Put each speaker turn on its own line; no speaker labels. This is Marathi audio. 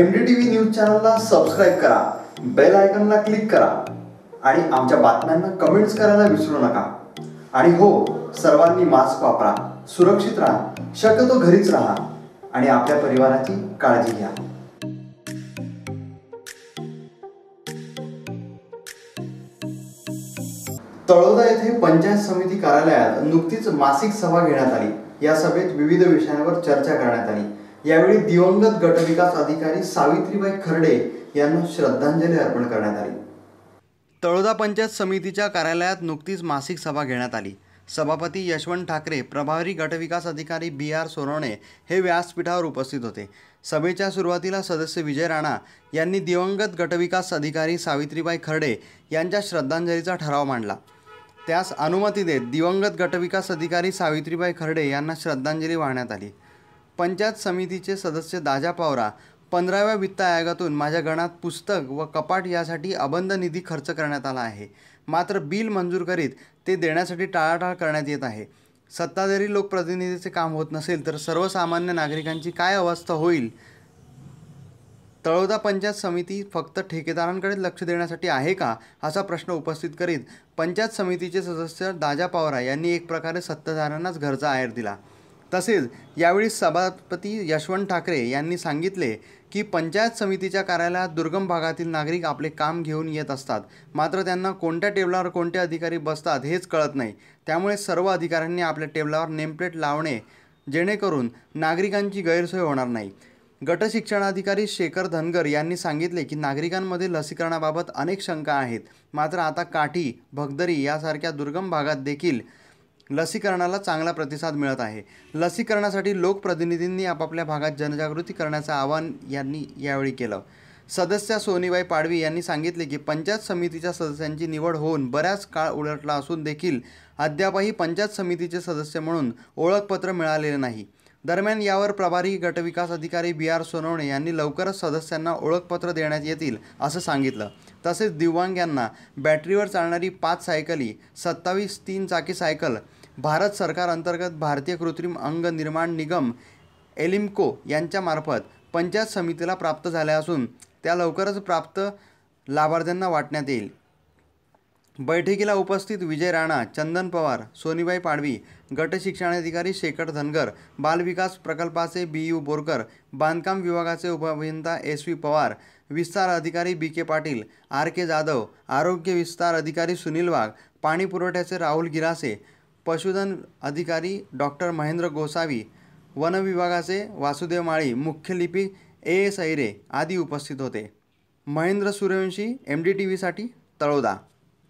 एमडीटीव्ही न्यूज चॅनलला सबस्क्राईब करा बेल आयकनला क्लिक करा आणि आमच्या बातम्यांना कमेंट्स करायला विसरू नका आणि हो सर्वांनी मास्क वापरा सुरक्षित राहा शक्यतो घरीच राहा आणि आपल्या परिवाराची काळजी घ्या तळोदा येथे पंचायत समिती कार्यालयात नुकतीच मासिक सभा घेण्यात आली या सभेत विविध विषयांवर चर्चा करण्यात आली यावेळी दिवंगत गटविकास अधिकारी सावित्रीबाई खरडे यांना श्रद्धांजली अर्पण करण्यात आली तळोदा पंचायत समितीच्या कार्यालयात नुकतीच मासिक सभा घेण्यात आली सभापती यशवंत ठाकरे प्रभारी गटविकास अधिकारी बी आर सोरवणे हे व्यासपीठावर उपस्थित होते सभेच्या सुरुवातीला सदस्य विजय राणा यांनी दिवंगत गटविकास अधिकारी सावित्रीबाई खर्डे यांच्या श्रद्धांजलीचा ठराव मांडला त्यास अनुमती देत दिवंगत गटविकास अधिकारी सावित्रीबाई खर्डे यांना श्रद्धांजली वाहण्यात आली पंचायत समितीचे सदस्य दाजा पावरा पंधराव्या वित्त आयोगातून माझ्या गणात पुस्तक व कपाट यासाठी अबंध निधी खर्च करण्यात आला आहे मात्र बिल मंजूर करीत ते देण्यासाठी टाळाटाळ करण्यात येत आहे सत्ताधारी लोकप्रतिनिधीचे काम होत नसेल तर सर्वसामान्य नागरिकांची काय अवस्था होईल तळोदा पंचायत समिती फक्त ठेकेदारांकडे लक्ष देण्यासाठी आहे का असा प्रश्न उपस्थित करीत पंचायत समितीचे सदस्य दाजा पावरा यांनी एक प्रकारे सत्ताधाऱ्यांनाच घरचा आहेर दिला तसेच यावेळी सभापती यशवंत ठाकरे यांनी सांगितले की पंचायत समितीच्या कार्यालयात दुर्गम भागातील नागरिक आपले काम घेऊन येत असतात मात्र त्यांना कोणत्या टेबलावर कोणते अधिकारी बसतात हेच कळत नाही त्यामुळे सर्व अधिकाऱ्यांनी आपल्या टेबलावर नेमप्लेट लावणे जेणेकरून नागरिकांची गैरसोय होणार नाही शिक्षणाधिकारी शेखर धनगर यांनी सांगितले की नागरिकांमध्ये लसीकरणाबाबत अनेक शंका आहेत मात्र आता काठी भगदरी यासारख्या दुर्गम भागात देखील लसीकरणाला चांगला प्रतिसाद मिळत आहे लसीकरणासाठी लोकप्रतिनिधींनी आपापल्या भागात जनजागृती करण्याचं आवाहन यांनी यावेळी केलं सदस्या सोनीबाई पाडवी यांनी सांगितले की पंचायत समितीच्या सदस्यांची निवड होऊन बऱ्याच काळ उलटला असून देखील अद्यापही पंचायत समितीचे सदस्य म्हणून ओळखपत्र मिळालेले नाही दरम्यान यावर प्रभारी गटविकास अधिकारी बी आर सोनवणे यांनी लवकरच सदस्यांना ओळखपत्र देण्यात येतील असं सांगितलं तसेच दिव्यांगांना बॅटरीवर चालणारी पाच सायकली सत्तावीस तीन चाकी सायकल भारत सरकार अंतर्गत भारतीय कृत्रिम अंग निर्माण निगम एलिम्को यांच्यामार्फत पंचायत समितीला प्राप्त झाल्या असून त्या लवकरच प्राप्त लाभार्थ्यांना वाटण्यात येईल बैठकीला उपस्थित विजय राणा चंदन पवार सोनीबाई पाडवी गट शिक्षणाधिकारी शेखर धनगर बालविकास प्रकल्पाचे बी यू बोरकर बांधकाम विभागाचे उपअभियंता एस व्ही पवार विस्तार अधिकारी B K Patil R K Jadhav आरोग्य विस्तार अधिकारी सुनील वाघ पाणी पुरवठ्याचे राहुल गिरासे पशुधन अधिकारी डॉक्टर महेंद्र गोसावी वन विभागाचे वासुदेव माळी मुख्य लिपिक ए एस ऐरे आदी उपस्थित होते Mahendra Suryavanshi M D T व्हीसाठी तळोदा